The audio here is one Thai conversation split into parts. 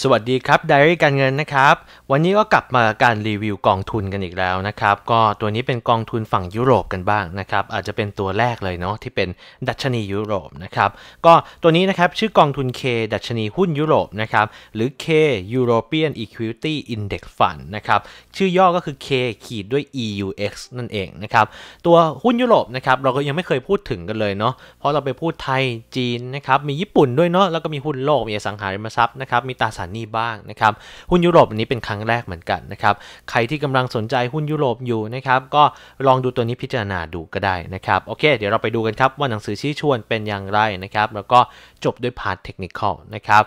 สวัสดีครับไดรี่การเงินนะครับ วันนี้ก็กลับมาการรีวิวกองทุนกันอีกแล้วนะครับก็ตัวนี้เป็นกองทุนฝั่งยุโรปกันบ้างนะครับอาจจะเป็นตัวแรกเลยเนาะที่เป็นดัชนียุโรปนะครับก็ตัวนี้นะครับชื่อกองทุน K ดัชนีหุ้นยุโรปนะครับหรือ K European Equity Index Fund นะครับชื่อย่อก็คือ K ขีดด้วย EUX นั่นเองนะครับตัวหุ้นยุโรปนะครับเราก็ยังไม่เคยพูดถึงกันเลยเนาะเพราะเราไปพูดไทยจีนนะครับมีญี่ปุ่นด้วยเนาะแล้วก็มีหุ้นโลกมีสังหาริมทรัพย์นะครับมีตราานีบ้างนะครับ หุ้นยุโรปอันนี้เป็นครั้งแรกเหมือนกันนะครับใครที่กำลังสนใจหุ้นยุโรปอยู่นะครับ ก็ลองดูตัวนี้พิจารณาดูก็ได้นะครับโอเค เดี๋ยวเราไปดูกันครับว่าหนังสือชี้ชวนเป็นอย่างไรนะครับ แล้วก็จบด้วยพาร์ทเทคนิคนะครับ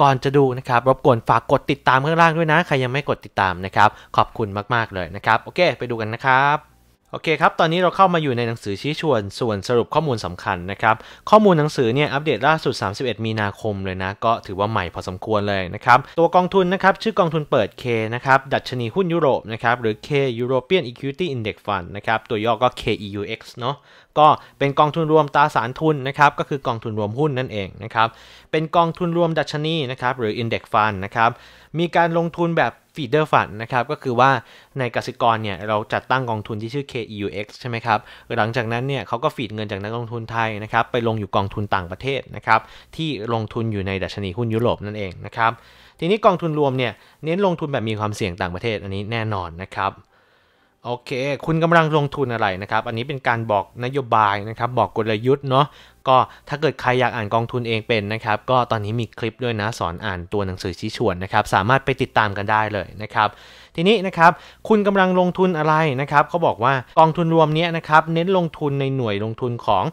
ก่อนจะดูนะครับรบกวนฝากกดติดตามข้างล่างด้วยนะ ใครยังไม่กดติดตามนะครับ ขอบคุณมากๆเลยนะครับ โอเค ไปดูกันนะครับโอเคครับ ตอนนี้เราเข้ามาอยู่ในหนังสือชี้ชวนส่วนสรุปข้อมูลสำคัญนะครับ ข้อมูลหนังสือเนี่ยอัปเดตล่าสุด 31 มีนาคมเลยนะ ก็ถือว่าใหม่พอสมควรเลยนะครับ ตัวกองทุนนะครับ ชื่อกองทุนเปิด K นะครับดัชนีหุ้นยุโรปนะครับหรือ K European Equity Index Fund นะครับตัวย่อก็ KEUX เนาะก็เป็นกองทุนรวมตราสารทุนนะครับ ก็คือกองทุนรวมหุ้นนั่นเองนะครับเป็นกองทุนรวมดัชนีนะครับหรือ Index Fund นะครับมีการลงทุนแบบฟีเดอร์ฝันนะครับก็คือว่าในกสิกรเนี่ยเราจัดตั้งกองทุนที่ชื่อ KEUX ใช่ไหมครับหลังจากนั้นเนี่ยเขาก็ฟีดเงินจากนักลงทุนไทยนะครับไปลงอยู่กองทุนต่างประเทศนะครับที่ลงทุนอยู่ในดัชนีหุ้นยุโรปนั่นเองนะครับทีนี้กองทุนรวมเนี่ยเน้นลงทุนแบบมีความเสี่ยงต่างประเทศอันนี้แน่นอนนะครับโอเค คุณกำลังลงทุนอะไรนะครับ อันนี้เป็นการบอกนโยบายนะครับ บอกกลยุทธ์เนาะ ก็ถ้าเกิดใครอยากอ่านกองทุนเองเป็นนะครับ ก็ตอนนี้มีคลิปด้วยนะสอนอ่านตัวหนังสือชี้ชวนนะครับ สามารถไปติดตามกันได้เลยนะครับ ทีนี้นะครับ คุณกำลังลงทุนอะไรนะครับเขาบอกว่ากองทุนรวมเนี้ยนะครับ เน้นลงทุนในหน่วยลงทุนของ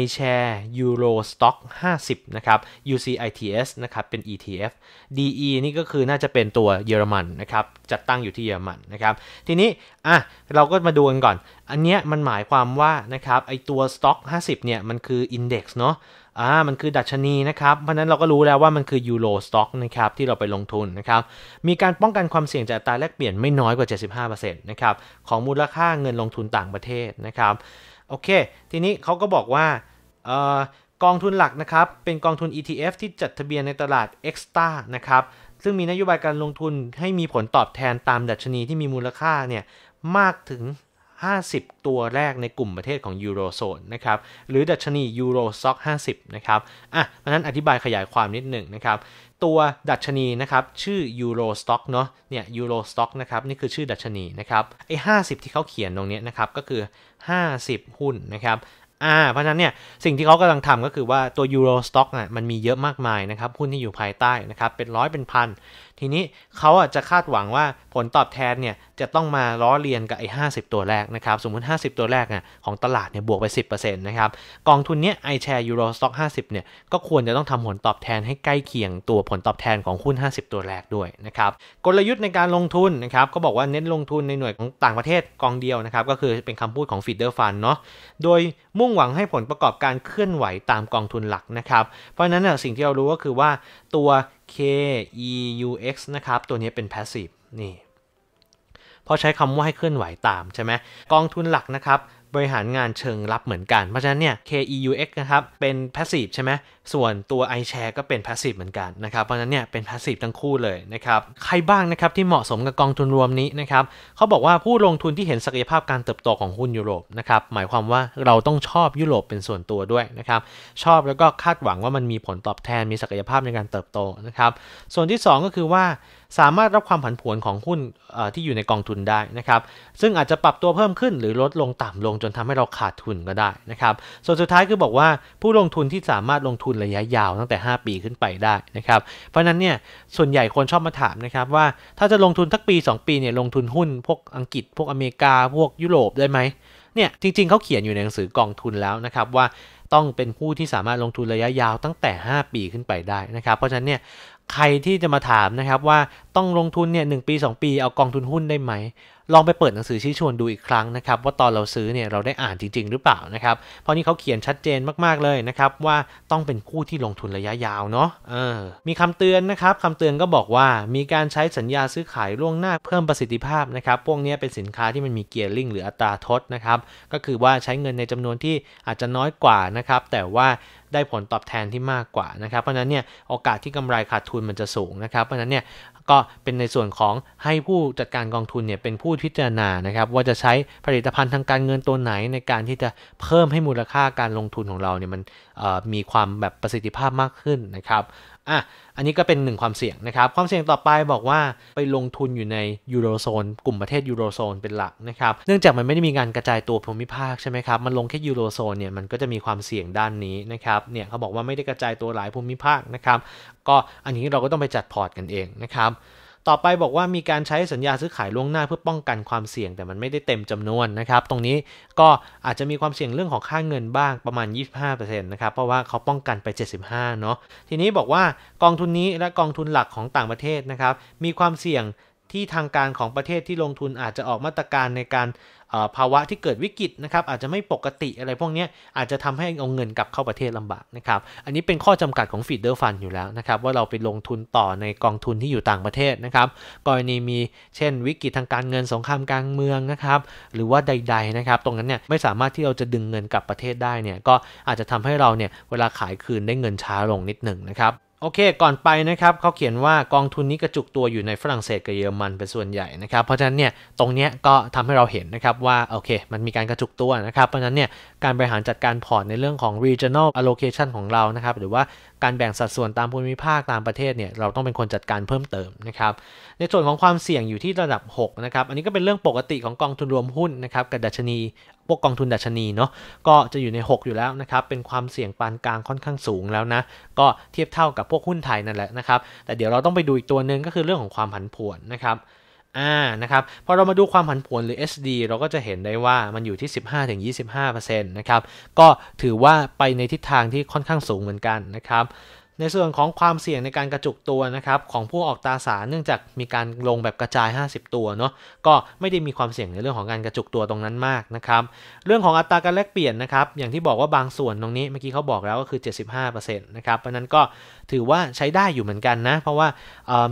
iShare Euro Stock 50นะครับ UCITS นะครับเป็น ETF DE นี่ก็คือน่าจะเป็นตัวเยอรมันนะครับจัดตั้งอยู่ที่เยอรมันนะครับ ทีนี้อ่ะเราก็มาดูกันก่อน อันเนี้ยมันหมายความว่านะครับไอตัว Stock 50เนี่ยมันคือ Index เนาะอ่ามันคือดัชนีนะครับเพราะนั้นเราก็รู้แล้วว่ามันคือยูโรสต็อกนะครับที่เราไปลงทุนนะครับมีการป้องกันความเสี่ยงจากอัตราแลกเปลี่ยนไม่น้อยกว่า 75%นะครับของมูลค่าเงินลงทุนต่างประเทศนะครับโอเค ทีนี้เขาก็บอกว่าออกองทุนหลักนะครับ เป็นกองทุน ETF ที่จัดทะเบียนในตลาด Extra นะครับซึ่งมีนโยบายการลงทุนให้มีผลตอบแทนตามดัชนีที่มีมูลค่าเนี่ยมากถึง 50 ตัวแรกในกลุ่มประเทศของยูโรโซนนะครับหรือดัชนียูโรซ็อก50 นะครับอ่ะเพราะนั้นอธิบายขยายความนิดหนึ่งนะครับตัวดัชนีนะครับ ชื่อ Euro Stock เนาะเนี่ย Euro Stock นะครับนี่คือชื่อดัชนีนะครับไอ้50 ที่เขาเขียนตรงนี้นะครับก็คือ 50 หุ้นนะครับอ่าเพราะฉะนั้นเนี่ยสิ่งที่เขากำลังทำก็คือว่าตัวยูโรสต็อกอ่ะมันมีเยอะมากมายนะครับ หุ้นที่อยู่ภายใต้นะครับเป็นร้อยเป็นพันทีนี้เขาอ่ะจะคาดหวังว่าผลตอบแทนเนี่ยจะต้องมาล้อเลียนกับไอ้ห้ตัวแรกนะครับ สมมุติ 50 ตัวแรกอ่ะของตลาดเนี่ยบวกไป 10%นะครับ กองทุนเนี้ยไอแชร์ยูโรสต็อก50เนี่ยก็ควรจะต้องทำผลตอบแทนให้ใกล้เคียงตัวผลตอบแทนของหุ้น 50 ตัวแรกด้วยนะครับ กลยุทธ์ในการลงทุนนะครับก็บอกว่าเน้นลงทุนในหน่วยของต่างประเทศกองเดียวนะครับ ก็คือเป็นคำพูดของฟีเดอร์ฟันเนาะ โดยมุ่งหวังให้ผลประกอบการเคลื่อนไหวตามกองทุนหลักนะครับ เพราะฉะนั้นนสิ่งที่เรารู้ก็คือว่าตัว KEUX นะครับตัวนี้เป็นพาสซีฟนี่พราะใช้คำว่าให้เคลื่อนไหวตามใช่ไหมกองทุนหลักนะครับบริหารงานเชิงรับเหมือนกัน เพราะฉะนั้นเนี่ย KEUX นะครับเป็น passive ใช่ไหมส่วนตัว iShare ก็เป็น passive เหมือนกันนะครับเพราะฉะนั้นเนี่ยเป็น passive ทั้งคู่เลยนะครับใครบ้างนะครับที่เหมาะสมกับกองทุนรวมนี้นะครับเขาบอกว่าผู้ลงทุนที่เห็นศักยภาพการเติบโตของหุ้นยุโรปนะครับหมายความว่าเราต้องชอบยุโรปเป็นส่วนตัวด้วยนะครับชอบแล้วก็คาดหวังว่ามันมีผลตอบแทนมีศักยภาพในการเติบโตนะครับส่วนที่ 2 ก็คือว่าสามารถรับความผันผวนของหุ้นที่อยู่ในกองทุนได้นะครับ ซึ่งอาจจะปรับตัวเพิ่มขึ้น หรือลดลงต่ำลงจนทำให้เราขาดทุนก็ได้นะครับ ส่วนสุดท้ายคือบอกว่า ผู้ลงทุนที่สามารถลงทุนระยะยาวตั้งแต่ 5 ปีขึ้นไปได้นะครับเพราะนั้นเนี่ยส่วนใหญ่คนชอบมาถามนะครับ ว่าถ้าจะลงทุนทักปี 2 ปีเนี่ยลงทุนหุ้น พวกอังกฤษ พวกอเมริกาพวกยุโรปได้ไหมเนี่ยจริงๆเขาเขียนอยู่ในหนังสือกองทุนแล้วนะครับว่าต้องเป็นผู้ที่สามารถลงทุนระยะยาวตั้งแต่ 5 ปีขึ้นไปได้นะครับ เพราะฉะนั้นเนี่ยใครที่จะมาถามนะครับว่าต้องลงทุนเนี่ยหปี2ปีเอากองทุนหุ้นได้ไหมลองไปเปิดหนังสือชี้ชวนดูอีกครั้งนะครับ ว่าตอนเราซื้อเนี่ยเราได้อ่านจริง ๆ หรือเปล่านะครับ เพราะนี่เขาเขียนชัดเจนมากๆเลยนะครับว่าต้องเป็นผู้ที่ลงทุนระยะยาวเนาะเออ มีคำเตือนนะครับคำเตือนก็บอกว่ามีการใช้สัญญาซื้อขายล่วงหน้าเพิ่มประสิทธิภาพนะครับ พวกนี้เป็นสินค้าที่มันมีเกียร์ลิงหรืออัตราทดนะครับ ก็คือว่าใช้เงินในจำนวนที่อาจจะน้อยกว่านะครับ แต่ว่าได้ผลตอบแทนที่มากกว่านะครับ เพราะนั้นเนี่ยโอกาสที่กำไรขาดทุนมันจะสูงนะครับ เพราะนั้นเนี่ยก็เป็นในส่วนของให้ผู้จัดการกองทุนเนี่ยเป็นผู้พิจารณานะครับว่าจะใช้ผลิตภัณฑ์ทางการเงินตัวไหนในการที่จะเพิ่มให้มูลค่าการลงทุนของเราเนี่ยมันมีความแบบประสิทธิภาพมากขึ้นนะครับอ่ะ อันนี้ก็เป็นหนึ่งความเสี่ยงนะครับ ความเสี่ยงต่อไปบอกว่าไปลงทุนอยู่ในยูโรโซนกลุ่มประเทศยูโรโซนเป็นหลักนะครับ เนื่องจากมันไม่ได้มีการกระจายตัวภูมิภาคใช่ไหมครับ มันลงแค่ยูโรโซนเนี่ยมันก็จะมีความเสี่ยงด้านนี้นะครับ เนี่ยเขาบอกว่าไม่ได้กระจายตัวหลายภูมิภาคนะครับ ก็อันนี้เราก็ต้องไปจัดพอร์ตกันเองนะครับต่อไปบอกว่ามีการใช้สัญญาซื้อขายล่วงหน้าเพื่อป้องกันความเสี่ยงแต่มันไม่ได้เต็มจำนวนนะครับ ตรงนี้ก็อาจจะมีความเสี่ยงเรื่องของค่าเงินบ้างประมาณ 25%นะครับเพราะว่าเขาป้องกันไป 75 เนาะทีนี้บอกว่ากองทุนนี้และกองทุนหลักของต่างประเทศนะครับมีความเสี่ยงที่ทางการของประเทศที่ลงทุนอาจจะออกมาตรการในการภาวะที่เกิดวิกฤตนะครับอาจจะไม่ปกติอะไรพวกนี้อาจจะทำให้เอาเงินกลับเข้าประเทศลำบากนะครับอันนี้เป็นข้อจำกัดของฟีดเดอร์ฟันอยู่แล้วนะครับว่าเราไปลงทุนต่อในกองทุนที่อยู่ต่างประเทศนะครับกรณีมีเช่นวิกฤตทางการเงินสงครามกลางเมืองนะครับหรือว่าใดๆนะครับตรงนั้นเนี่ยไม่สามารถที่เราจะดึงเงินกลับประเทศได้เนี่ยก็อาจจะทำให้เราเนี่ยเวลาขายคืนได้เงินช้าลงนิดหนึ่งนะครับโอเค ก่อนไปนะครับ เขาเขียนว่ากองทุนนี้กระจุกตัวอยู่ในฝรั่งเศสกับเยอรมันเป็นส่วนใหญ่นะครับ เพราะฉะนั้นเนี่ย ตรงเนี้ยก็ทำให้เราเห็นนะครับว่าโอเค มันมีการกระจุกตัวนะครับ เพราะฉะนั้นเนี่ย การบริหารจัดการพอร์ตในเรื่องของ regional allocation ของเรา นะครับ หรือว่าการแบ่งสัดส่วนตามภูมิภาคตามประเทศเนี่ย เราต้องเป็นคนจัดการเพิ่มเติมนะครับ ในส่วนของความเสี่ยงอยู่ที่ระดับ6นะครับ อันนี้ก็เป็นเรื่องปกติของกองทุนรวมหุ้นนะครับกับดัชนีพวกกองทุนดัชนีเนาะก็จะอยู่ใน 6 อยู่แล้วนะครับ เป็นความเสี่ยงปานกลางค่อนข้างสูงแล้วนะก็เทียบเท่ากับพวกหุ้นไทยนั่นแหละนะครับแต่เดี๋ยวเราต้องไปดูอีกตัวหนึ่งก็คือเรื่องของความผันผวนนะครับ อ่านะครับพอเรามาดูความผันผวนหรือ SD เราก็จะเห็นได้ว่ามันอยู่ที่ 15-25%นะครับก็ถือว่าไปในทิศทางที่ค่อนข้างสูงเหมือนกันนะครับในส่วนของความเสี่ยงในการกระจุกตัวนะครับ ของผู้ออกตราสารเนื่องจากมีการลงแบบกระจาย50 ตัวเนาะก็ไม่ได้มีความเสี่ยงในเรื่องของการกระจุกตัวตรงนั้นมากนะครับ เรื่องของอัตราการแลกเปลี่ยนนะครับ อย่างที่บอกว่าบางส่วนตรงนี้เมื่อกี้เขาบอกแล้วก็คือ75%นะครับ เพราะนั้นก็ถือว่าใช้ได้อยู่เหมือนกันนะเพราะว่า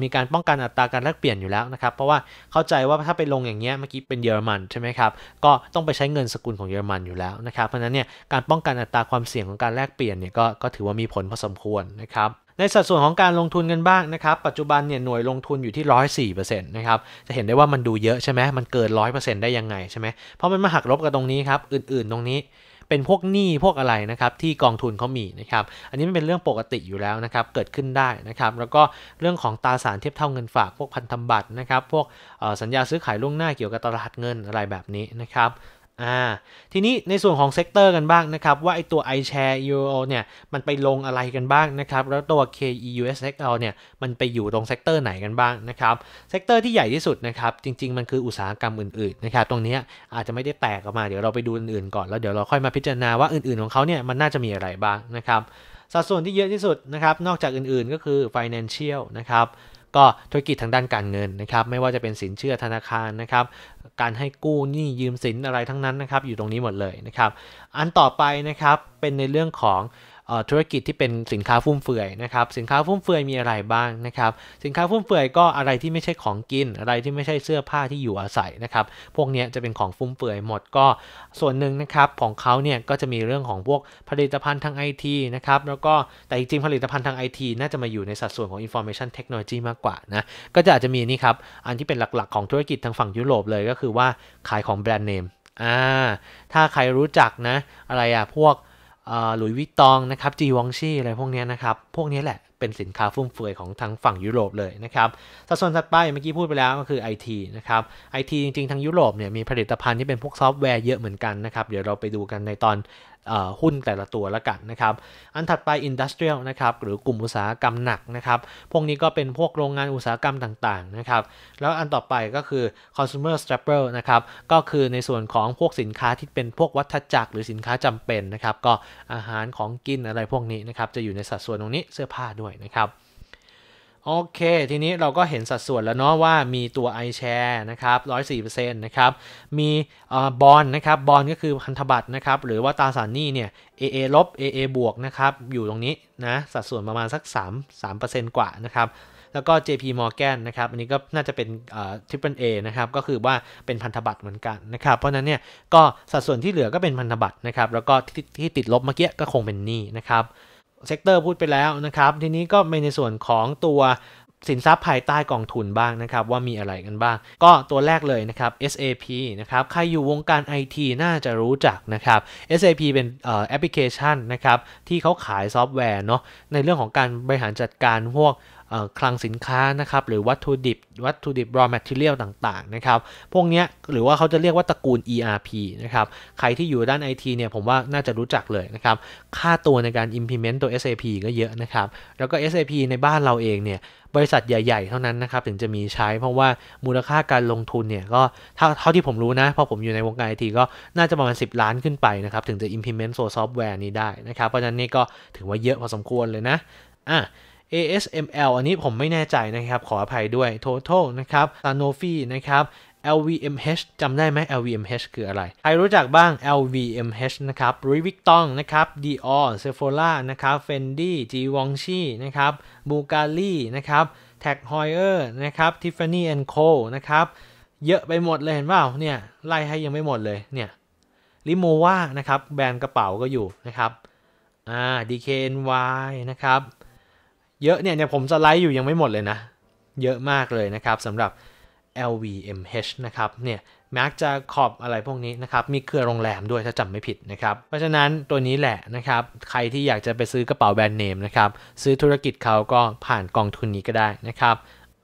มีการป้องกันอัตราการแลกเปลี่ยนอยู่แล้วนะครับเพราะว่าเข้าใจว่าถ้าไปลงอย่างเงี้ยเมื่อกี้เป็นเยอรมันใช่ไหมครับก็ต้องไปใช้เงินสกุลของเยอรมันอยู่แล้วนะครับ เพราะนั้นเนี่ยการป้องกันอัตราความเสี่ยงของการแลกเปลี่ยนเนี่ยก็ก็ถือว่ามีผลพอสมควรนะครับ ในสัดส่วนของการลงทุนกันบ้างนะครับ ปัจจุบันเนี่ยหน่วยลงทุนอยู่ที่ร้อยสี่เปอร์เซ็นต์นะครับจะเห็นได้ว่ามันดูเยอะใช่ไหมมันเกินร้อยเปอร์เซ็นต์ได้ยังไงใช่ไหมเพราะมันมาหักลบกับตรงนี้ครับอื่นๆตรงนี้เป็นพวกหนี้พวกอะไรนะครับที่กองทุนเขามีนะครับอันนี้ไม่เป็นเรื่องปกติอยู่แล้วนะครับเกิดขึ้นได้นะครับ แล้วก็เรื่องของตราสารเทียบเท่าเงินฝากพวกพันธบัตรนะครับพวกสัญญาซื้อขายล่วงหน้าเกี่ยวกับตลาดเงินอะไรแบบนี้นะครับอ่าทีนี้ในส่วนของเซกเตอร์กันบ้างนะครับว่าไอตัว iShare EUO เนี่ยมันไปลงอะไรกันบ้างนะครับแล้วตัว KEUSXL เนี่ยมันไปอยู่ตรงเซกเตอร์ไหนกันบ้างนะครับเซกเตอร์ที่ใหญ่ที่สุดนะครับจริงๆ มันคืออุตสาหกรรมอื่นๆนะครับตรงนี้อาจจะไม่ได้แตกออกมาเดี๋ยวเราไปดูอื่นๆก่อนแล้วเดี๋ยวเราค่อยมาพิจารณาว่าอื่นๆของเขาเนี่ยมันน่าจะมีอะไรบ้างนะครับสัดส่วนที่เยอะที่สุดนะครับนอกจากอื่นๆก็คือ financial นะครับก็ธุรกิจทางด้านการเงินนะครับ ไม่ว่าจะเป็นสินเชื่อธนาคารนะครับ การให้กู้หนี้ยืมสินอะไรทั้งนั้นนะครับ อยู่ตรงนี้หมดเลยนะครับ อันต่อไปนะครับเป็นในเรื่องของธุรกิจที่เป็นสินค้าฟุ่มเฟือยนะครับสินค้าฟุ่มเฟือยมีอะไรบ้างนะครับ สินค้าฟุ่มเฟือยก็อะไรที่ไม่ใช่ของกิน อะไรที่ไม่ใช่เสื้อผ้าที่อยู่อาศัยนะครับพวกนี้จะเป็นของฟุ่มเฟือยหมดก็ส่วนหนึ่งนะครับ ของเขาเนี่ยก็จะมีเรื่องของพวกผลิตภัณฑ์ทางไอทีนะครับแล้วก็แต่จริงผลิตภัณฑ์ทางไอทีน่าจะมาอยู่ในสัดส่วนของอินโฟเมชันเทคโนโลยีมากกว่านะก็จะอาจจะมีนี่ครับอันที่เป็นหลักๆของธุรกิจทางฝั่งยุโรปเลยก็คือว่าขายของแบรนด์เนมอ่าถ้าใครรู้จักนะอะไรอะพวกหลุยวิตองนะครับจีวองชี่อะไรพวกนี้นะครับ พวกนี้แหละเป็นสินค้าฟุ่มเฟือยของทางฝั่งยุโรปเลยนะครับสัดส่วนถัดไปเมื่อกี้พูดไปแล้วก็คือ IT นะครับ IT จริง ๆทางยุโรปเนี่ยมีผลิตภัณฑ์ที่เป็นพวกซอฟต์แวร์เยอะเหมือนกันนะครับ เดี๋ยวเราไปดูกันในตอนหุ้นแต่ละตัวละกันนะครับ อันถัดไปอินดัสเทรียลนะครับหรือกลุ่มอุตสาหกรรมหนักนะครับพวกนี้ก็เป็นพวกโรงงานอุตสาหกรรมต่างๆนะครับแล้วอันต่อไปก็คือ Consumer Staple นะครับก็คือในส่วนของพวกสินค้าที่เป็นพวกวัถจักรหรือสินค้าจำเป็นนะครับก็อาหารของกินอะไรพวกนี้นะครับจะอยู่ในสัดส่วนตรงนี้เสื้อผ้าด้วยนะครับโอเค ทีนี้เราก็เห็นสัดส่วนแล้วเนาะว่ามีตัว iShare นะครับ104%นะครับมีบอลนะครับบอลก็คือพันธบัตรนะครับ หรือว่าตราสารหนี้เนี่ย AA ลบ AA บวกนะครับอยู่ตรงนี้นะสัดส่วนประมาณสัก3 3%กว่านะครับ แล้วก็ JP Morgan นะครับอันนี้ก็น่าจะเป็นทิปเปิลเอนะครับ ก็คือว่าเป็นพันธบัตรเหมือนกันนะครับเพราะนั้นเนี่ยก็สัดส่วนที่เหลือก็เป็นพันธบัตรนะครับ แล้วก็ที่ติดลบเมื่อกี้ก็คงเป็นหนี้นะครับเซกเตอร์พูดไปแล้วนะครับทีนี้ก็มในส่วนของตัวสินทรัพย์ภายใต้กองทุนบ้างนะครับว่ามีอะไรกันบ้าง ก็ตัวแรกเลยนะครับ SAP นะครับใครอยู่วงการ IT น่าจะรู้จักนะครับ SAP เป็นแอปพลิเคชันนะครับที่เขาขายซอฟต์แวร์เนาะในเรื่องของการบริหารจัดการพวกคลังสินค้านะครับหรือวัตถุดิบวัตถุดิบ raw material ต่างๆนะครับพวกนี้หรือว่าเขาจะเรียกว่าตระกูล ERP นะครับใครที่อยู่ด้าน IT เนี่ยผมว่าน่าจะรู้จักเลยนะครับค่าตัวในการ implement ตัว SAP ก็เยอะนะครับ แล้วก็ SAP ในบ้านเราเองเนี่ยบริษัทใหญ่ ๆ เท่านั้นนะครับถึงจะมีใช้เพราะว่ามูลค่าการลงทุนเนี่ยก็เท่าที่ผมรู้นะพอผมอยู่ในวงการไอทีก็น่าจะประมาณ 10 ล้านขึ้นไปนะครับถึงจะ implement โซอฟต์แวร์นี้ได้นะครับเพราะฉะนั้นนี่ก็ถือว่าเยอะพอสมควรเลยนะอ่ะ ASML อันนี้ผมไม่แน่ใจนะครับ ขออภัยด้วย Total นะครับ Sanofi นะครับ LVMH จำได้ไหม LVMH คืออะไร ใครรู้จักบ้าง LVMH นะครับ Louis Vuitton นะครับ Dior Sephora นะครับ Fendi Givenchy นะครับ Bulgari นะครับ Tag Heuer นะครับ Tiffany Co นะครับ เยอะไปหมดเลยเห็นเปล่าเนี่ยไล่ให้ยังไม่หมดเลย เนี่ย l i m o ว a นะครับ แบรนด์กระเป๋าก็อยู่นะครับอ่า DKNY นะครับเยอะเนี่ยเนี่ยผมจะไลฟ์อยู่ยังไม่หมดเลยนะ เยอะมากเลยนะครับสำหรับ LVMH นะครับเนี่ยมักจะขอบอะไรพวกนี้นะครับ มีเครือโรงแรมด้วย ถ้าจำไม่ผิดนะครับเพราะฉะนั้นตัวนี้แหละนะครับ ใครที่อยากจะไปซื้อกระเป๋าแบรนด์เนมนะครับ ซื้อธุรกิจเขาก็ผ่านกองทุนนี้ก็ได้นะครับ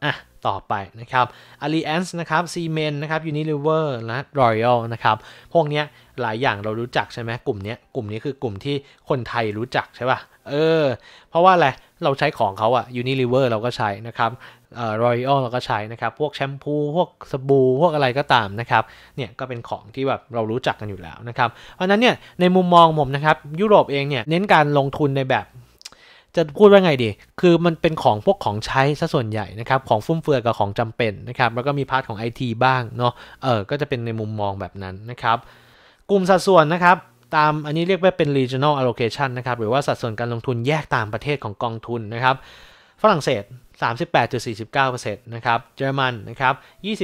อ่ะ ต่อไปนะครับ Alliance นะครับ Siemens นะครับ Unilever และ Royal นะครับพวกนี้หลายอย่างเรารู้จักใช่ไหมกลุ่มนี้กลุ่มนี้คือกลุ่มที่คนไทยรู้จักใช่ป่ะเออเพราะว่าอะไรเราใช้ของเขาอะยูนิลิเวอร์เราก็ใช้นะครับเอ่อรอยัลเราก็ใช้นะครับ พวกแชมพู พวกสบู่พวกอะไรก็ตามนะครับ เนี่ยก็เป็นของที่แบบเรารู้จักกันอยู่แล้วนะครับ เพราะนั้นเนี่ยในมุมมองผมนะครับยุโรปเองเนี่ยเน้นการลงทุนในแบบ จะพูดว่าไงดี คือมันเป็นของพวกของใช้ซะส่วนใหญ่นะครับ ของฟุ่มเฟือยกับของจำเป็นนะครับ แล้วก็มีพาร์ทของไอทีบ้างเนาะ เออก็จะเป็นในมุมมองแบบนั้นนะครับ กลุ่มสัดส่วนนะครับตามอันนี้เรียกว่าเป็น regional allocation นะครับหรือว่าสัดส่วนการลงทุนแยกตามประเทศของกองทุนนะครับฝรั่งเศส 38.49%นะครับเยอรมันนะครั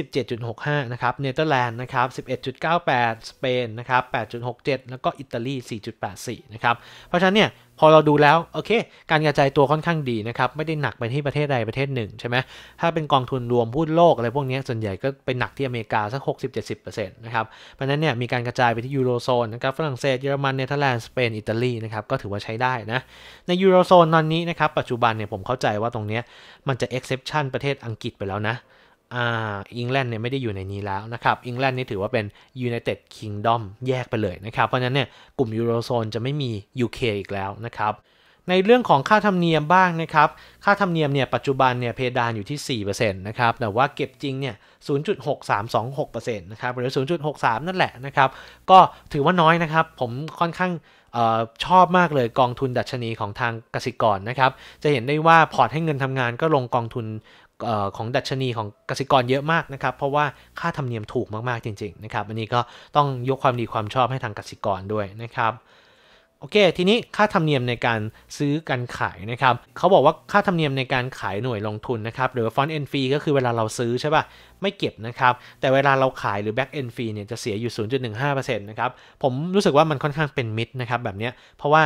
บ27.65 นะครับ เนเธอร์แลนด์นะครับ11.98 สเปนนะครับ8.67 แล้วก็อิตาลี 4.84 นะครับ เพราะฉะนั้นเนี่ยพอเราดูแล้วโอเค การกระจายตัวค่อนข้างดีนะครับไม่ได้หนักไปที่ประเทศใดประเทศหนึ่งใช่ไหมถ้าเป็นกองทุนรวมพูดโลกอะไรพวกนี้ส่วนใหญ่ก็เป็นหนักที่อเมริกาสัก 60-70%นะครับเพราะนั้นเนี่ยมีการกระจายไปที่ยูโรโซนนะครับฝรั่งเศสเยอรมัน เนเธอร์แลนด์สเปน อิตาลีนะครับก็ถือว่าใช้ได้นะในยูโรโซนตอนนี้นะครับปัจจุบันเนี่ยผมเข้าใจว่าตรงนี้มันจะเอ็กเซปชันประเทศอังกฤษไปแล้วนะอ่าอิงแลนด์เนี่ยไม่ได้อยู่ในนี้แล้วนะครับอิงแลนด์นี่ถือว่าเป็น United Kingdom แยกไปเลยนะครับ เพราะนั้นเนี่ยกลุ่มยูโรโซนจะไม่มี UK อีกแล้วนะครับ ในเรื่องของค่าธรรมเนียมบ้างนะครับ ค่าธรรมเนียมเนี่ยปัจจุบันเนี่ยเพดานอยู่ที่ 4%นะครับ แต่ว่าเก็บจริงเนี่ย0.6326%นะครับ หรือ 0.63 นั่นแหละนะครับ ก็ถือว่าน้อยนะครับ ผมค่อนข้างออชอบมากเลยกองทุนดัชนีของทางกสิกรนะครับจะเห็นได้ว่าพอร์ตให้เงินทำงานก็ลงกองทุนของดัชนีของกสิกรเยอะมากนะครับเพราะว่าค่าธรรมเนียมถูกมากๆจริงๆนะครับอันนี้ก็ต้องยกความดีความชอบให้ทางกสิกรด้วยนะครับ โอเค ทีนี้ค่าธรรมเนียมในการซื้อการขายนะครับเขาบอกว่าค่าธรรมเนียมในการขายหน่วยลงทุนนะครับ หรือฟอนต์เอ็นฟรีก็คือเวลาเราซื้อใช่ปะ่ะไม่เก็บนะครับแต่เวลาเราขายหรือแบ็กเอ็นฟรีเนี่ยจะเสียอยู่ 0.15%นะครับผมรู้สึกว่ามันค่อนข้างเป็นมิดนะครับแบบเนี้ยเพราะว่า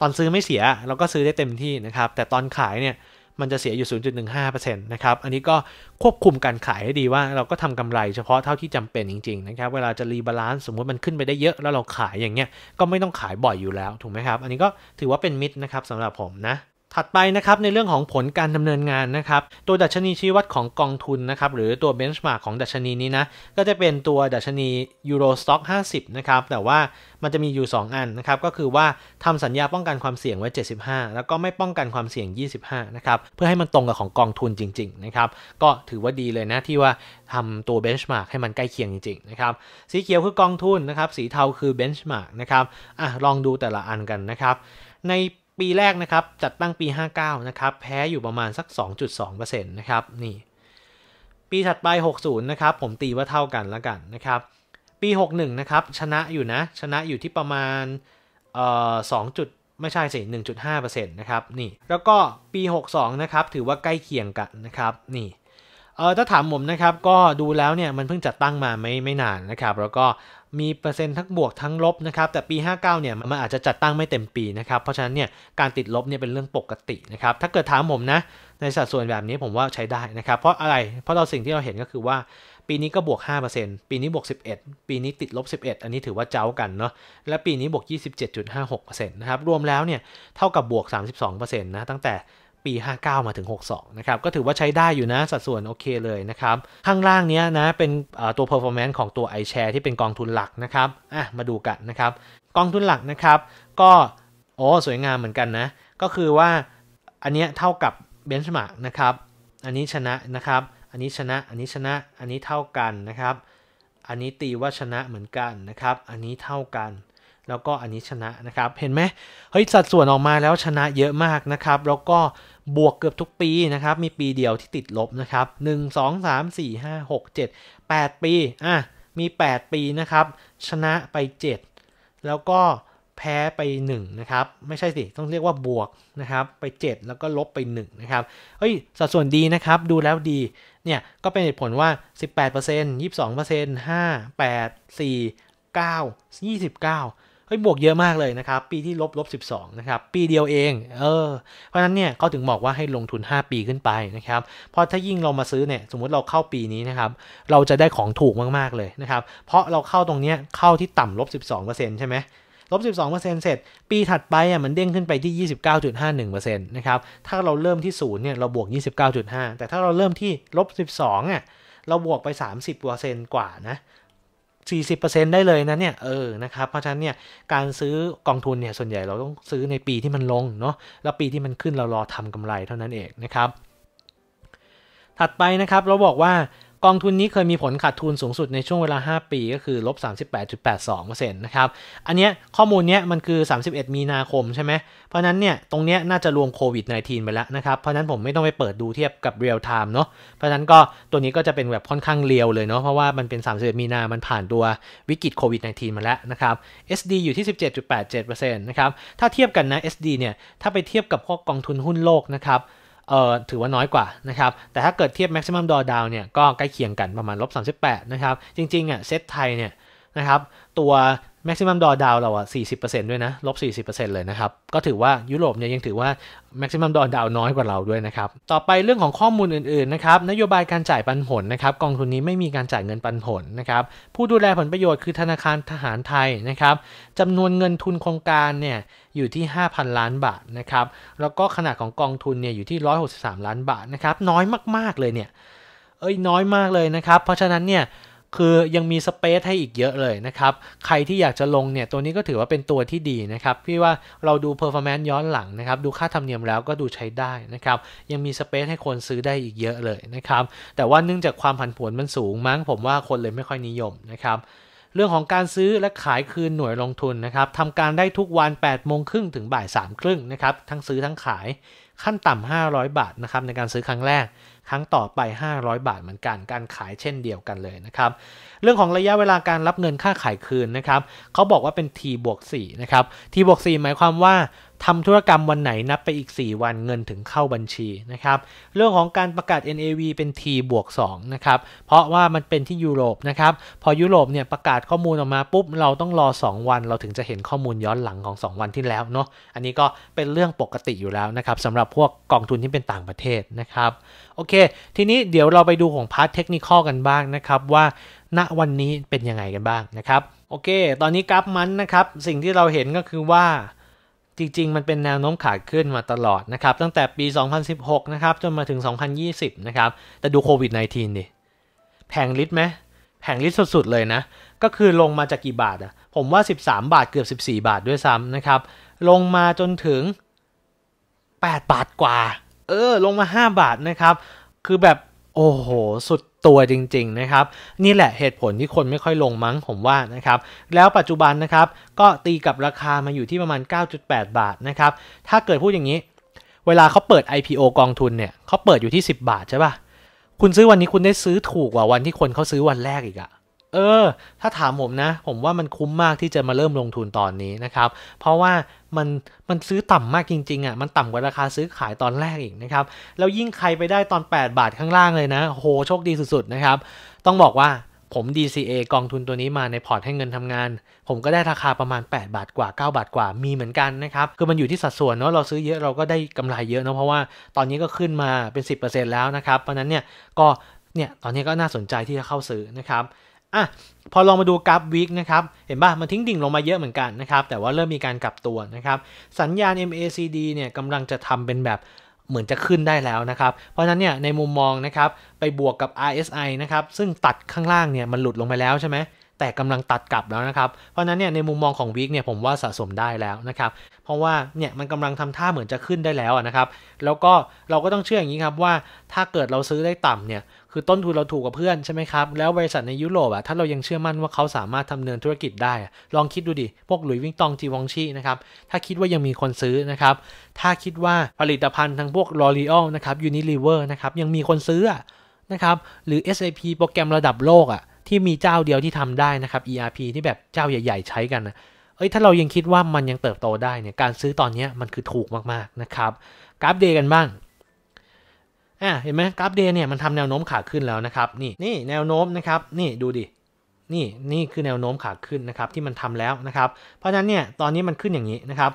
ตอนซื้อไม่เสียเราก็ซื้อได้เต็มที่นะครับ แต่ตอนขายเนี่ยมันจะเสียอยู่ 0.15%นะครับ อันนี้ก็ควบคุมการขายให้ดีว่าเราก็ทำกำไรเฉพาะเท่าที่จำเป็นจริงๆ นะครับ เวลาจะรีบาลานซ์สมมติมันขึ้นไปได้เยอะแล้วเราขายอย่างเงี้ยก็ไม่ต้องขายบ่อยอยู่แล้วถูกไหมครับ อันนี้ก็ถือว่าเป็นมิดนะครับสำหรับผมนะถัดไปนะครับในเรื่องของผลการดำเนินงานนะครับตัวดัชนีชี้วัดของกองทุนนะครับหรือตัวเบนช์มาร์กของดัชนีนี้นะก็จะเป็นตัวดัชนียูโรสต็อก50นะครับแต่ว่ามันจะมีอยู่ 2 อันนะครับก็คือว่าทำสัญญาป้องกันความเสี่ยงไว้ 75 แล้วก็ไม่ป้องกันความเสี่ยง 25นะครับเพื่อให้มันตรงกับของกองทุนจริงๆ นะครับ ก็ถือว่าดีเลยนะที่ว่าทำตัวเบนช์มาร์กให้มันใกล้เคียงจริงๆนะครับสีเขียวคือกองทุนนะครับสีเทาคือเบนช์มาร์กนะครับอ่ะลองดูแต่ละอันกันนะครับในปีแรกนะครับจัดตั้งปี 59นะครับแพ้อยู่ประมาณสัก 2.2%นะครับนี่ปีถัดไป 60นะครับผมตีว่าเท่ากันแล้วกันนะครับ ปี 61นะครับชนะอยู่นะ ชนะอยู่ที่ประมาณเอ่อ2จุดไม่ใช่สิ1.5%นะครับนี่แล้วก็ปี 62นะครับถือว่าใกล้เคียงกันนะครับนี่เอ่อถ้าถามผมนะครับก็ดูแล้วเนี่ยมันเพิ่งจัดตั้งมาไม่ไม่นานนะครับ แล้วก็มีเปอร์เซ็นต์ทั้งบวกทั้ง ลบนะครับแต่ปี 59เนี่ยมันอาจจะจัดตั้งไม่เต็มปีนะครับเพราะฉะนั้นเนี่ยการติดลบเนี่ยเป็นเรื่องปกตินะครับถ้าเกิดถามผมนะในสัดส่วนแบบนี้ผมว่าใช้ได้นะครับเพราะอะไรเพราะเราสิ่งที่เราเห็นก็คือว่าปีนี้ก็บวก 5%ปีนี้บวก 11 ปีนี้ติดลบ 11 อันนี้ถือว่าเจ้ากันเนาะและปีนี้บวก 27.56%นะครับรวมแล้วเนี่ยเท่ากับบวก 32%นะตั้งแต่ปี 59 มาถึง 62 นะครับ ก็ถือว่าใช้ได้อยู่นะสัดส่วนโอเคเลยนะครับข้างล่างเนี้ยนะ เป็นตัว performance ของตัว iShare ที่เป็นกองทุนหลักนะครับอ่ะมาดูกันนะครับ กองทุนหลักนะครับ ก็โอ้สวยงามเหมือนกันนะ ก็คือว่าอันเนี้ยเท่ากับเบนช์มาร์กนะครับ อันนี้ชนะนะครับ อันนี้ชนะ อันนี้ชนะอันนี้เท่ากันนะครับ อันนี้ตีว่าชนะเหมือนกันนะครับอันนี้เท่ากัน แล้วก็อันนี้ชนะนะครับเห็นไหมเฮ้ยสัดส่วนออกมาแล้วชนะเยอะมากนะครับแล้วก็บวกเกือบทุกปีนะครับ มีปีเดียวที่ติดลบนะครับ 1 2 3 4 5 6 7 8 ปี อ่ะ มี 8 ปีนะครับ ชนะไป 7 แล้วก็แพ้ไป 1 นะครับ ไม่ใช่สิ ต้องเรียกว่าบวกนะครับ ไป 7 แล้วก็ลบไป 1 นะครับเฮ้ย สัดส่วนดีนะครับ ดูแล้วดี เนี่ย ก็เป็นเหตุผลว่า 18% 22% 5 8 4 9 29ฮ้ยบวกเยอะมากเลยนะครับปีที่ลบลบ12นะครับ ปีเดียวเองเออเพราะนั้นเนี่ยเขาถึงบอกว่าให้ลงทุน 5 ปีขึ้นไปนะครับเพราะถ้ายิ่งเรามาซื้อเนี่ยสมมติเราเข้าปีนี้นะครับเราจะได้ของถูกมากๆเลยนะครับ เพราะเราเข้าตรงเนี้ยเข้าที่ต่ำลบ12%ใช่ไหมลบ12%เสร็จ ปีถัดไปอ่ะมันเด้งขึ้นไปที่ 29.51%นะครับถ้าเราเริ่มที่ 0เนี่ยเราบวก 29.5 แต่ถ้าเราเริ่มที่ลบ12อ่ะเราบวกไป 30%กว่านะ40%ได้เลยนะเนี่ยเออนะครับเพราะฉะนั้นเนี่ย การซื้อกองทุนเนี่ย ส่วนใหญ่เราต้องซื้อในปีที่มันลงเนาะแล้วปีที่มันขึ้นเรารอทำกำไรเท่านั้นเองนะครับ ถัดไปนะครับ เราบอกว่ากองทุนนี้เคยมีผลขาดทุนสูงสุดในช่วงเวลา 5 ปีก็คือลบ38.82%นะครับ อันเนี้ยข้อมูลเนี้ยมันคือ 31 มีนาคมใช่ไหม เพราะนั้นเนี่ยตรงเนี้ยน่าจะรวมโควิด -19 ไปแล้วนะครับ เพราะนั้นผมไม่ต้องไปเปิดดูเทียบกับเรียลไทม์เนาะ เพราะนั้นก็ตัวนี้ก็จะเป็นแบบค่อนข้างเรียวเลยเนาะ เพราะว่ามันเป็น 31 มีนา มันผ่านตัววิกฤตโควิด -19 มาแล้วนะครับ SD อยู่ที่17.87%นะครับถ้าเทียบกันนะ SD เนี่ยถ้าไปเทียบกับพวกกองทุนหุ้นโลกนะครับเอ่อถือว่าน้อยกว่านะครับ แต่ถ้าเกิดเทียบ maximum drawdown เนี่ยก็ใกล้เคียงกันประมาณลบ38นะครับ จริงๆอ่ะเซตไทยเนี่ยนะครับตัว maximum drawdown เราอะ40%ด้วยนะลบ 40%เลยนะครับ ก็ถือว่ายุโรปเนี่ยยังถือว่า maximum drawdown น้อยกว่าเราด้วยนะครับ ต่อไปเรื่องของข้อมูลอื่นๆ นะครับ นโยบายการจ่ายปันผลนะครับกองทุนนี้ไม่มีการจ่ายเงินปันผลนะครับ ผู้ดูแลผลประโยชน์คือธนาคารทหารไทยนะครับจำนวนเงินทุนโครงการเนี่ยอยู่ที่ 5,000 ล้านบาทนะครับ แล้วก็ขนาดของกองทุนเนี่ยอยู่ที่ 163 ล้านบาทนะครับน้อยมากๆเลยเนี่ยเอ้ยน้อยมากเลยนะครับ เพราะฉะนั้นเนี่ยคือยังมีสเปซให้อีกเยอะเลยนะครับ ใครที่อยากจะลงเนี่ย ตัวนี้ก็ถือว่าเป็นตัวที่ดีนะครับ พี่ว่าเราดู performance ย้อนหลังนะครับ ดูค่าธรรมเนียมแล้วก็ดูใช้ได้นะครับ ยังมีสเปซให้คนซื้อได้อีกเยอะเลยนะครับ แต่ว่าเนื่องจากความผันผวนมันสูงมั้ง ผมว่าคนเลยไม่ค่อยนิยมนะครับ เรื่องของการซื้อและขายคืนหน่วยลงทุนนะครับทำการได้ทุกวัน8โมงครึ่งถึงบ่าย3ามครึ่งนะครับ ทั้งซื้อทั้งขาย ขั้นต่ำ500 บาทนะครับในการซื้อครั้งแรกครั้งต่อไป 500 บาทเหมือนกันการขายเช่นเดียวกันเลยนะครับ เรื่องของระยะเวลาการรับเงินค่าขายคืนนะครับเขาบอกว่าเป็น t บวก4นะครับ t บวก4 หมายความว่าทำธุรกรรมวันไหนนับไปอีก 4 วันเงินถึงเข้าบัญชีนะครับเรื่องของการประกาศ NAV เป็น T บวก2นะครับเพราะว่ามันเป็นที่ยุโรปนะครับ พอยุโรปเนี่ยประกาศข้อมูลออกมาปุ๊บ เราต้องรอ 2 วัน เราถึงจะเห็นข้อมูลย้อนหลังของ 2 วันที่แล้วเนาะอันนี้ก็เป็นเรื่องปกติอยู่แล้วนะครับสำหรับพวกกองทุนที่เป็นต่างประเทศนะครับ โอเค ทีนี้เดี๋ยวเราไปดูของพาร์ทเทคนิคกันบ้างนะครับว่า ณวันนี้เป็นยังไงกันบ้างนะครับ โอเค ตอนนี้กราฟมันนะครับ สิ่งที่เราเห็นก็คือว่าจริงๆ มันเป็นแนวโน้มขาขึ้นมาตลอดนะครับ ตั้งแต่ปี 2016 นะครับ จนมาถึง 2020 นะครับแต่ดูโควิด -19 ดิ แพงลิตรไหมแพงลิตรสุดๆเลยนะ ก็คือลงมาจากกี่บาทอะผมว่า 13 บาทเกือบ 14 บาทด้วยซ้ำนะครับ ลงมาจนถึง 8 บาทกว่า เออ ลงมา 5 บาทนะครับ คือแบบ โอ้โห สุดตัวจริงๆ นะครับนี่แหละเหตุผลที่คนไม่ค่อยลงมั้งผมว่านะครับแล้วปัจจุบันนะครับก็ตีกับราคามาอยู่ที่ประมาณ 9.8 บาทนะครับถ้าเกิดพูดอย่างนี้ เวลาเขาเปิด IPO กองทุนเนี่ยเขาเปิดอยู่ที่ 10 บาทใช่ปะ่ะคุณซื้อวันนี้คุณได้ซื้อถูกกว่าวันที่คนเขาซื้อวันแรกอีกอะเออ ถ้าถามผมนะ ผมว่ามันคุ้มมากที่จะมาเริ่มลงทุนตอนนี้นะครับ เพราะว่ามันมันซื้อต่ำมากจริงๆอะ่ะ มันต่ำกว่าราคาซื้อขายตอนแรกอีกนะครับ แล้วยิ่งใครไปได้ตอน 8 บาทข้างล่างเลยนะ โห โชคดีสุดๆนะครับ ต้องบอกว่าผม DCA กองทุนตัวนี้มาในพอร์ตให้เงินทำงาน ผมก็ได้ราคาประมาณ 8 บาทกว่า 9 บาทกว่า มีเหมือนกันนะครับ คือมันอยู่ที่สัดส่วนเนาะ เราซื้อเยอะเราก็ได้กำไรเยอะเนาะ เพราะว่า ตอนนี้ก็ขึ้นมาเป็น 10%แล้วนะครับ เพราะนั้นเนี่ย ก็ เนี่ย ตอนนี้ก็น่าสนใจที่จะเข้าซื้อนะครับอ่ะพอลองมาดูกราฟวิกนะครับเห็นป่ะมันทิ้งดิ่งลงมาเยอะเหมือนกันนะครับแต่ว่าเริ่มมีการกลับตัวนะครับสัญญาณ MACD เนี่ยกำลังจะทำเป็นแบบเหมือนจะขึ้นได้แล้วนะครับเพราะฉะนั้นเนี่ยในมุมมองนะครับไปบวกกับ RSI นะครับซึ่งตัดข้างล่างเนี่ยมันหลุดลงไปแล้วใช่ไหมแต่กำลังตัดกลับแล้วนะครับเพราะนั้นเนี่ยในมุมมองของวิกเนี่ยผมว่าสะสมได้แล้วนะครับเพราะว่าเนี่ยมันกำลังทำท่าเหมือนจะขึ้นได้แล้วนะครับแล้วก็เราก็ต้องเชื่ออย่างนี้ครับว่าถ้าเกิดเราซื้อได้ต่ำเนี่ยคือต้นทุนเราถูกกว่าเพื่อนใช่ไหมครับ แล้วบริษัทในยุโรปอะถ้าเรายังเชื่อมั่นว่าเขาสามารถทำเนินธุรกิจได้ ลองคิดดูดิพวกหลุยวิ่งตองจีวองชีนะครับ ถ้าคิดว่ายังมีคนซื้อนะครับ ถ้าคิดว่าผลิตภัณฑ์ทางพวกลอรีออลนะครับยูนิลิเวอร์นะครับยังมีคนซื้อนะครับหรือ SAP โปรแกรมระดับโลกอะที่มีเจ้าเดียวที่ทำได้นะครับ ERP ที่แบบเจ้าใหญ่ ๆ ใช้กันนะเอ้ยถ้าเรายังคิดว่ามันยังเติบโตได้เนี่ยการซื้อตอนนี้มันคือถูกมากๆนะครับกราฟเดย์กันบ้างอ่ะเห็นไหมกราฟเดย์เนี่ยมันทำแนวโน้มขาขึ้นแล้วนะครับ นี่นี่แนวโน้มนะครับ นี่ดูดินี่นี่คือแนวโน้มขาขึ้นนะครับที่มันทำแล้วนะครับ เพราะฉะนั้นเนี่ยตอนนี้มันขึ้นอย่างนี้นะครับ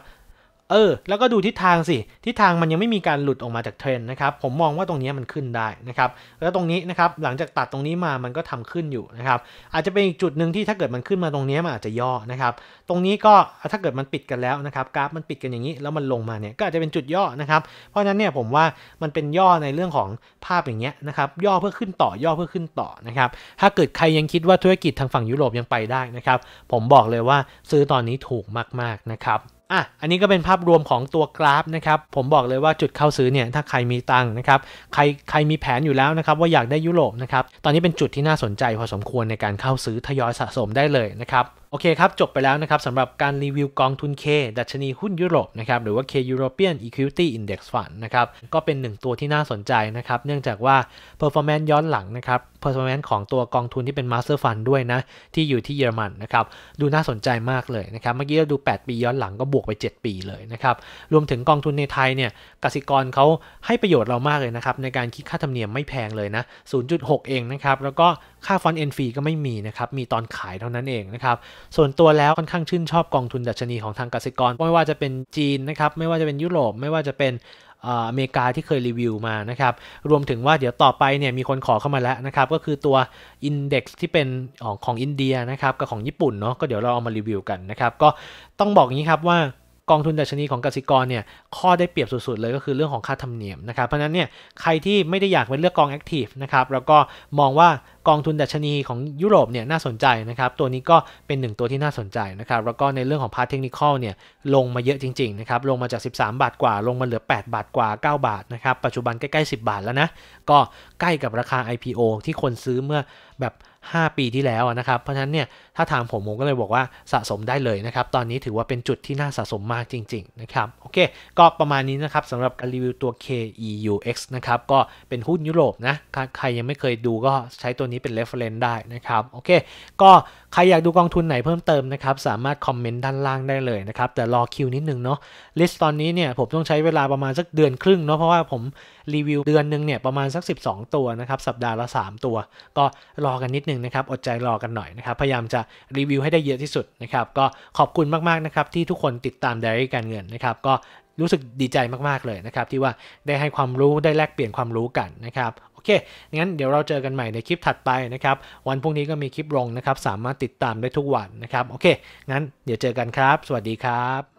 เออแล้วก็ดูทิศทางสิ ทิศทางมันยังไม่มีการหลุดออกมาจากเทรนนะครับผมมองว่าตรงนี้มันขึ้นได้นะครับแล้วตรงนี้นะครับหลังจากตัดตรงนี้มามันก็ทำขึ้นอยู่นะครับอาจจะเป็นอีกจุดหนึ่งที่ถ้าเกิดมันขึ้นมาตรงนี้มันอาจจะย่อนะครับ ตรงนี้ก็ถ้าเกิดมันปิดกันแล้วนะครับกราฟมันปิดกันอย่างนี้แล้วมันลงมาเนี่ยก็อาจจะเป็นจุดย่อนะครับ เพราะฉะนั้นเนี่ยผมว่ามันเป็นย่อในเรื่องของภาพอย่างเงี้ยนะครับย่อเพื่อขึ้นต่อย่อเพื่อขึ้นต่อนะครับถ้าเกิดใครยังคิดว่าธุรกิจทางฝั่งยุโรปยังไปได้นะครับผมบอกเลยว่าซื้อตอนนี้ถูกมากๆนะครับอ่ะ อันนี้ก็เป็นภาพรวมของตัวกราฟนะครับ ผมบอกเลยว่าจุดเข้าซื้อเนี่ย ถ้าใครมีตังนะครับ ใครใครมีแผนอยู่แล้วนะครับว่าอยากได้ยุโรปนะครับ ตอนนี้เป็นจุดที่น่าสนใจพอสมควรในการเข้าซื้อทยอยสะสมได้เลยนะครับโอเคครับ จบไปแล้วนะครับสำหรับการรีวิวกองทุน K ดัชนีหุ้นยุโรปนะครับหรือว่า K European Equity Index Fund นะครับก็เป็นหนึ่งตัวที่น่าสนใจนะครับ เนื่องจากว่า performance ย้อนหลังนะครับ performance ของตัวกองทุนที่เป็น master fund ด้วยนะ ที่อยู่ที่เยอรมันนะครับดูน่าสนใจมากเลยนะครับ เมื่อกี้เราดู 8 ปีย้อนหลังก็บวกไป 7 ปีเลยนะครับ รวมถึงกองทุนในไทยเนี่ยกสิกรเขาให้ประโยชน์เรามากเลยนะครับในการคิดค่าธรรมเนียมไม่แพงเลยนะ0.6 เองนะครับแล้วก็ค่าฟอนต์เอ็นฟีก็ไม่มีนะครับมีตอนขายเท่านั้นเองนะครับส่วนตัวแล้วค่อนข้างชื่นชอบกองทุนดัชนีของทางกสิกร ไม่ว่าจะเป็นจีนนะครับไม่ว่าจะเป็นยุโรป ไม่ว่าจะเป็นอเมริกาที่เคยรีวิวมานะครับรวมถึงว่าเดี๋ยวต่อไปเนี่ยมีคนขอเข้ามาแล้วนะครับก็คือตัวอินเด็กซ์ที่เป็นของของอินเดียนะครับ กับของญี่ปุ่นเนาะก็เดี๋ยวเราเอามารีวิวกันนะครับก็ต้องบอกงี้ครับว่ากองทุนดัชนีของกสิกรเนี่ยข้อได้เปรียบสุด ๆ เลยก็คือเรื่องของค่าธรรมเนียมนะครับเพราะนั้นเนี่ยใครที่ไม่ได้อยากไปเลือกกองแอคทีฟนะครับแล้วก็มองว่ากองทุนดัชนีของยุโรปเนี่ยน่าสนใจนะครับตัวนี้ก็เป็นหนึ่งตัวที่น่าสนใจนะครับแล้วก็ในเรื่องของพาร์ทเทคนิคอลเนี่ยลงมาเยอะจริงๆนะครับลงมาจาก 13 บาทกว่าลงมาเหลือ 8 บาทกว่า 9 บาทนะครับปัจจุบันใกล้ๆ10 บาทแล้วนะก็ใกล้กับราคา IPO ที่คนซื้อเมื่อแบบ 5 ปีที่แล้วนะครับเพราะฉะนั้นเนี่ยถ้าถามผมผมก็เลยบอกว่าสะสมได้เลยนะครับ ตอนนี้ถือว่าเป็นจุดที่น่าสะสมมากจริงๆนะครับโอเค ก็ประมาณนี้นะครับสำหรับการรีวิวตัว KEUX นะครับก็เป็นหุ้นยุโรปนะ ใครยังไม่เคยดูก็ใช้ตัวนี้เป็น reference ได้นะครับโอเค ก็ใครอยากดูกองทุนไหนเพิ่มเติมนะครับ สามารถคอมเมนต์ด้านล่างได้เลยนะครับ แต่รอคิวนิดนึงเนาะลิสต์ตอนนี้เนี่ยผมต้องใช้เวลาประมาณสักเดือนครึ่งเนาะเพราะว่าผมรีวิวเดือนหนึ่งเนี่ยประมาณสัก12 ตัวนะครับสัปดาห์ละ3 ตัว ก็รอกันนิดนึงนะครับอดใจรอกันหน่อยนะครับพยายามจะรีวิวให้ได้เยอะที่สุดนะครับก็ขอบคุณมากๆนะครับที่ทุกคนติดตามไดรี่การเงินนะครับก็รู้สึกดีใจมาก ๆ เลยนะครับที่ว่าได้ให้ความรู้ได้แลกเปลี่ยนความรู้กันนะครับ โอเคงั้นเดี๋ยวเราเจอกันใหม่ในคลิปถัดไปนะครับวันพรุ่งนี้ก็มีคลิปลงนะครับสามารถติดตามได้ทุกวันนะครับโอเค งั้นเดี๋ยวเจอกันครับ สวัสดีครับ